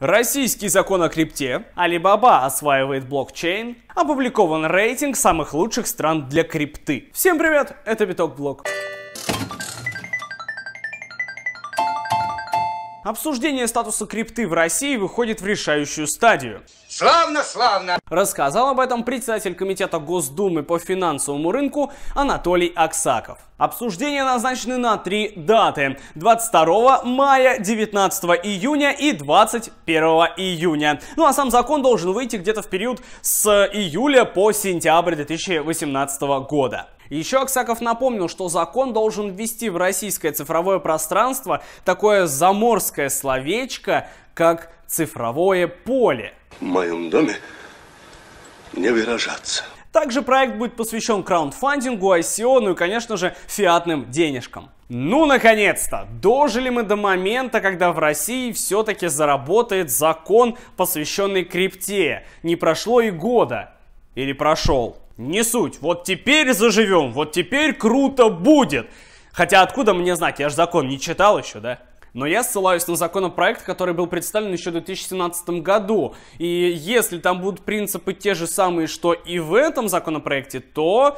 Российский закон о крипте, Алибаба осваивает блокчейн, опубликован рейтинг самых лучших стран для крипты. Всем привет, это Биток Блок. Обсуждение статуса крипты в России выходит в решающую стадию. Славно, славно! Рассказал об этом председатель Комитета Госдумы по финансовому рынку Анатолий Аксаков. Обсуждения назначены на три даты. 22 мая, 19 июня и 21 июня. Ну а сам закон должен выйти где-то в период с июля по сентябрь 2018 года. Еще Аксаков напомнил, что закон должен ввести в российское цифровое пространство такое заморское словечко, как цифровое поле. В моем доме не выражаться. Также проект будет посвящен краундфандингу, ICO, ну и, конечно же, фиатным денежкам. Ну, наконец-то! Дожили мы до момента, когда в России все-таки заработает закон, посвященный крипте. Не прошло и года. Или прошел. Не суть. Вот теперь заживем, вот теперь круто будет. Хотя откуда мне знать, я же закон не читал еще, да? Но я ссылаюсь на законопроект, который был представлен еще в 2017 году. И если там будут принципы те же самые, что и в этом законопроекте, то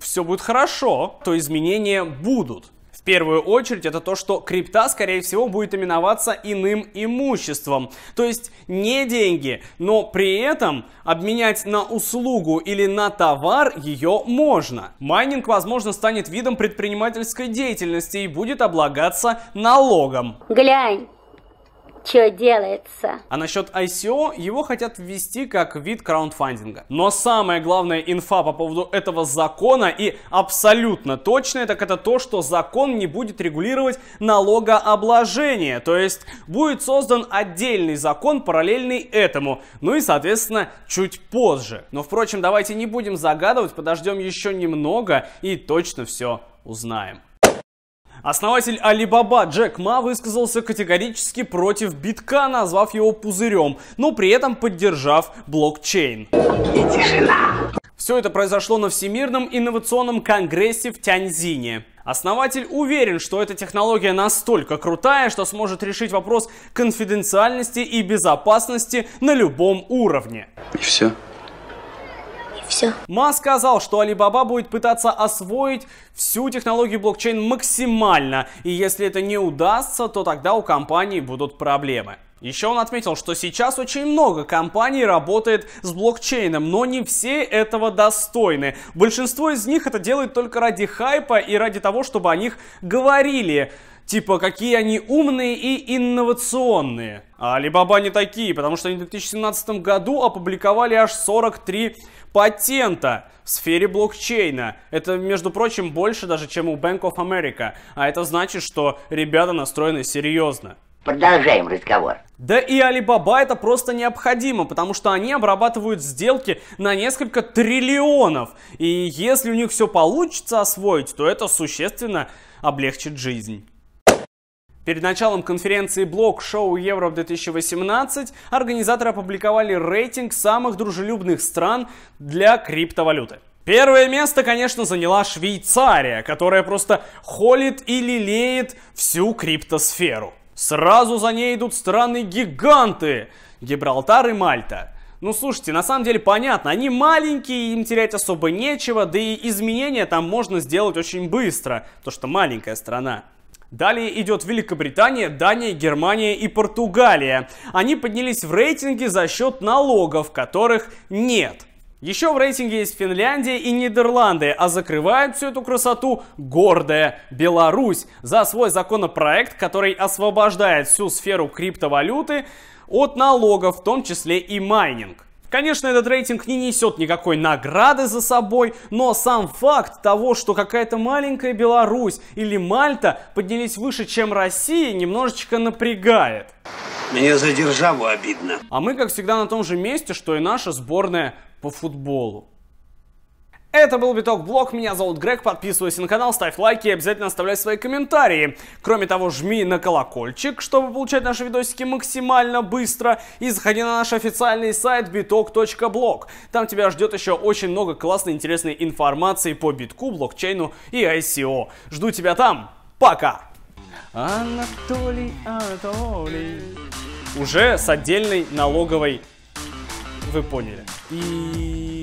все будет хорошо, то изменения будут первую очередь, это то, что крипта, скорее всего, будет именоваться иным имуществом. То есть не деньги, но при этом обменять на услугу или на товар ее можно. Майнинг, возможно, станет видом предпринимательской деятельности и будет облагаться налогом. Глянь, что делается. А насчет ICO, его хотят ввести как вид краундфандинга. Но самая главная инфа по поводу этого закона и абсолютно точная, так это то, что закон не будет регулировать налогообложение. То есть будет создан отдельный закон, параллельный этому. Ну и, соответственно, чуть позже. Но, впрочем, давайте не будем загадывать, подождем еще немного и точно все узнаем. Основатель Alibaba Джек Ма высказался категорически против битка, назвав его пузырем, но при этом поддержав блокчейн. И тишина. Все это произошло на Всемирном инновационном конгрессе в Тяньзине. Основатель уверен, что эта технология настолько крутая, что сможет решить вопрос конфиденциальности и безопасности на любом уровне. И все. Все. Ма сказал, что Alibaba будет пытаться освоить всю технологию блокчейн максимально, и если это не удастся, то тогда у компании будут проблемы. Еще он отметил, что сейчас очень много компаний работает с блокчейном, но не все этого достойны. Большинство из них это делает только ради хайпа и ради того, чтобы о них говорили типа, какие они умные и инновационные. А Alibaba не такие, потому что они в 2017 году опубликовали аж 43 патента в сфере блокчейна. Это, между прочим, больше даже, чем у Bank of America. А это значит, что ребята настроены серьезно. Продолжаем разговор. Да и Alibaba это просто необходимо, потому что они обрабатывают сделки на несколько триллионов. И если у них все получится освоить, то это существенно облегчит жизнь. Перед началом конференции блок-шоу Европ-2018 организаторы опубликовали рейтинг самых дружелюбных стран для криптовалюты. Первое место, конечно, заняла Швейцария, которая просто холит и лелеет всю криптосферу. Сразу за ней идут страны-гиганты – Гибралтар и Мальта – ну слушайте, на самом деле понятно, они маленькие, им терять особо нечего, да и изменения там можно сделать очень быстро, потому что маленькая страна. Далее идет Великобритания, Дания, Германия и Португалия. Они поднялись в рейтинге за счет налогов, которых нет. Еще в рейтинге есть Финляндия и Нидерланды, а закрывает всю эту красоту гордая Беларусь за свой законопроект, который освобождает всю сферу криптовалюты от налогов, в том числе и майнинг. Конечно, этот рейтинг не несет никакой награды за собой, но сам факт того, что какая-то маленькая Беларусь или Мальта поднялись выше, чем Россия, немножечко напрягает. Мне за державу обидно. А мы, как всегда, на том же месте, что и наша сборная по футболу. Это был Биток Блог, меня зовут Грег, подписывайся на канал, ставь лайки и обязательно оставляй свои комментарии. Кроме того, жми на колокольчик, чтобы получать наши видосики максимально быстро и заходи на наш официальный сайт bitok.blog. Там тебя ждет еще очень много классной интересной информации по битку, блокчейну и ICO. Жду тебя там, пока! Анатолий, Анатолий. Уже с отдельной налоговой, вы поняли. И...